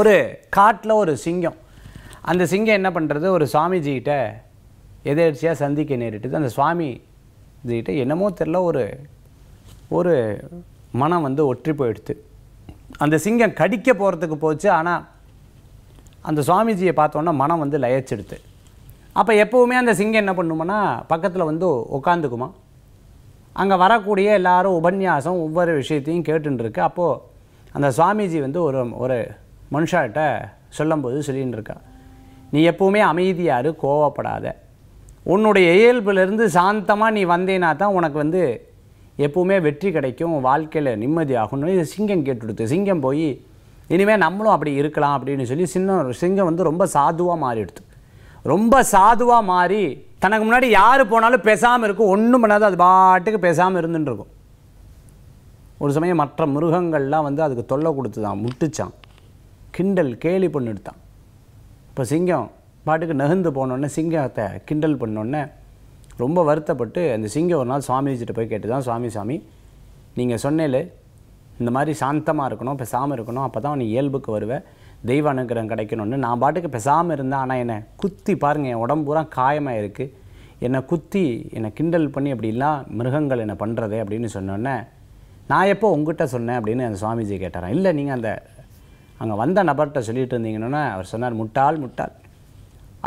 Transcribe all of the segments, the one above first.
ஒரு காட்டில் ஒரு சிங்கம் அந்த சிங்கம் என்ன பண்ணுறது ஒரு சுவாமிஜிகிட்ட எதிர்ச்சியாக சந்திக்க நேரிட்டது அந்த சுவாமி இதுகிட்ட என்னமோ தெரில ஒரு ஒரு மனம் வந்து ஒற்றி போயிடுத்து அந்த சிங்கம் கடிக்க போகிறதுக்கு போச்சு ஆனால் அந்த சுவாமிஜியை பார்த்தோன்னா மனம் வந்து லயச்சிடுது அப்போ எப்போவுமே அந்த சிங்கம் என்ன பண்ணுமோனா பக்கத்தில் வந்து உட்காந்துக்குமா அங்கே வரக்கூடிய எல்லாரும் உபன்யாசம் ஒவ்வொரு விஷயத்தையும் கேட்டுருக்கு அப்போது அந்த சுவாமிஜி வந்து ஒரு ஒரு மனுஷாட்ட சொல்லும்போது சொல்லின்னு இருக்கா நீ எப்போவுமே அமைதியாரு கோவப்படாத உன்னுடைய இயல்புலேருந்து சாந்தமாக நீ வந்தேனா தான் உனக்கு வந்து எப்போவுமே வெற்றி கிடைக்கும் வாழ்க்கையில் நிம்மதி ஆகணும்னு இது சிங்கம் கேட்டுடுத்து சிங்கம் போய் இனிமேல் நம்மளும் அப்படி இருக்கலாம் அப்படின்னு சொல்லி சின்ன சிங்கம் வந்து ரொம்ப சாதுவாக மாறிடுது ரொம்ப சாதுவாக மாறி தனக்கு முன்னாடி யார் போனாலும் பேசாமல் இருக்கும் ஒன்றும் பண்ணாது அது பாட்டுக்கு பேசாமல் இருந்துட்டு இருக்கும் ஒரு சமயம் மற்ற மிருகங்கள்லாம் வந்து அதுக்கு தொல்லை கொடுத்து தான் முட்டுச்சான் கிண்டல் கேலி பண்ணிடுத்தான் இப்போ சிங்கம் பாட்டுக்கு நகர்ந்து போனோடனே சிங்கத்தை கிண்டல் பண்ணோடனே ரொம்ப வருத்தப்பட்டு அந்த சிங்கம் ஒரு நாள் சுவாமிஜிட்ட போய் கேட்டு தான் சுவாமி சாமி நீங்கள் சொன்னேலே இந்த மாதிரி சாந்தமாக இருக்கணும் பெசாமல் இருக்கணும் அப்போ தான் நீ இயல்புக்கு வருவேன் தெய்வ அனுகிரகம் கிடைக்கணும்னு நான் பாட்டுக்கு பெசாமல் இருந்தேன் ஆனால் என்னை குத்தி பாருங்கள் என் உடம்பூரா காயமாக இருக்குது என்னை குத்தி என்னை கிண்டல் பண்ணி அப்படிலாம் மிருகங்கள் என்னை பண்ணுறது அப்படின்னு சொன்னோன்னே நான் எப்போ உங்ககிட்ட சொன்னேன் அப்படின்னு அந்த சுவாமிஜி கேட்டாரான் இல்லை நீங்கள் அந்த அங்கே வந்த நபர்கிட்ட சொல்லிட்டு இருந்தீங்கன்னா அவர் சொன்னார் முட்டாள் முட்டாள்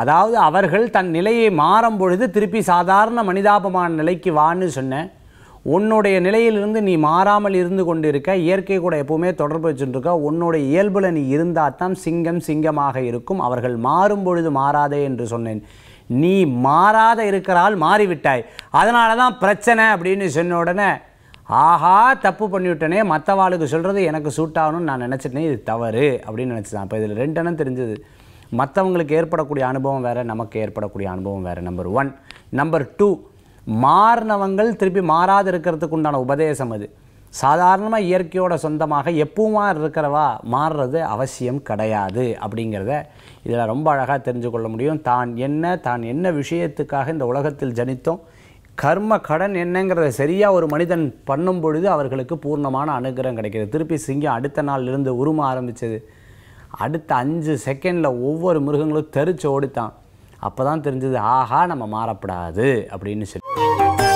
அதாவது அவர்கள் தன் நிலையை மாறும் பொழுது திருப்பி சாதாரண மனிதாபமான நிலைக்கு வான்னு சொன்னேன் உன்னுடைய நிலையிலிருந்து நீ மாறாமல் இருந்து கொண்டு இருக்க இயற்கை கூட எப்போவுமே தொடர்பு வச்சுருக்க உன்னுடைய இயல்பில் நீ இருந்தால் தான் சிங்கம் சிங்கமாக இருக்கும் அவர்கள் மாறும் பொழுது மாறாதே என்று சொன்னேன் நீ மாறாத இருக்கிறால் மாறிவிட்டாய் அதனால தான் பிரச்சனை அப்படின்னு சொன்ன உடனே ஆஹா தப்பு பண்ணிவிட்டனே மற்றவாளுக்கு சொல்கிறது எனக்கு சூட் ஆகணும்னு நான் நினச்சிட்டேன் இது தவறு அப்படின்னு நினச்சிதான் அப்போ இதில் ரெண்டு எண்ணம் தெரிஞ்சது மற்றவங்களுக்கு ஏற்படக்கூடிய அனுபவம் வேறு நமக்கு ஏற்படக்கூடிய அனுபவம் வேறு நம்பர் ஒன் நம்பர் டூ மாறினவங்கள் திருப்பி மாறாது இருக்கிறதுக்கு உண்டான உபதேசம் அது சாதாரணமாக இயற்கையோட சொந்தமாக எப்பவுமா இருக்கிறவா மாறுறது அவசியம் கிடையாது அப்படிங்கிறத இதில் ரொம்ப அழகாக தெரிஞ்சு கொள்ள முடியும் தான் என்ன தான் என்ன விஷயத்துக்காக இந்த உலகத்தில் ஜனித்தோம் கர்ம கடன் என்னங்கிறத சரியாக ஒரு மனிதன் பண்ணும் பொழுது அவர்களுக்கு பூர்ணமான அனுகிரகம் கிடைக்கிது திருப்பி சிங்கம் அடுத்த நாள்லேருந்து உரும ஆரம்பித்தது அடுத்த அஞ்சு செகண்டில் ஒவ்வொரு மிருகங்களும் தெரிச்சு ஓடித்தான் அப்போ தான் தெரிஞ்சது ஆஹா நம்ம மாறப்படாது அப்படின்னு சொல்லி